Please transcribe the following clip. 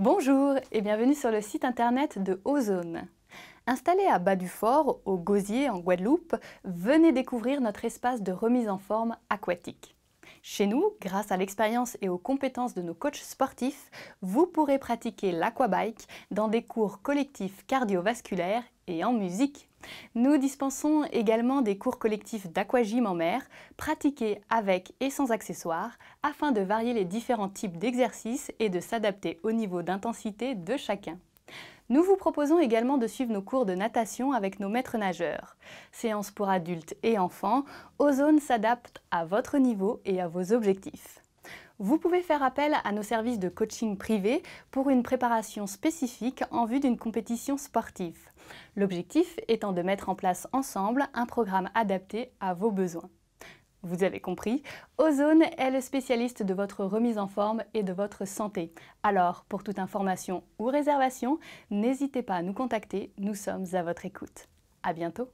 Bonjour et bienvenue sur le site internet de Ozone. Installé à Bas du Fort, au Gosier, en Guadeloupe, venez découvrir notre espace de remise en forme aquatique. Chez nous, grâce à l'expérience et aux compétences de nos coachs sportifs, vous pourrez pratiquer l'aquabike dans des cours collectifs cardiovasculaires et en musique. Nous dispensons également des cours collectifs d'aquagym en mer, pratiqués avec et sans accessoires, afin de varier les différents types d'exercices et de s'adapter au niveau d'intensité de chacun. Nous vous proposons également de suivre nos cours de natation avec nos maîtres nageurs. Séances pour adultes et enfants, Ozone s'adapte à votre niveau et à vos objectifs. Vous pouvez faire appel à nos services de coaching privé pour une préparation spécifique en vue d'une compétition sportive. L'objectif étant de mettre en place ensemble un programme adapté à vos besoins vous avez compris. Ozone est le spécialiste de votre remise en forme et de votre santé. Alors, pour toute information ou réservation, n'hésitez pas à nous contacter, nous sommes à votre écoute. À bientôt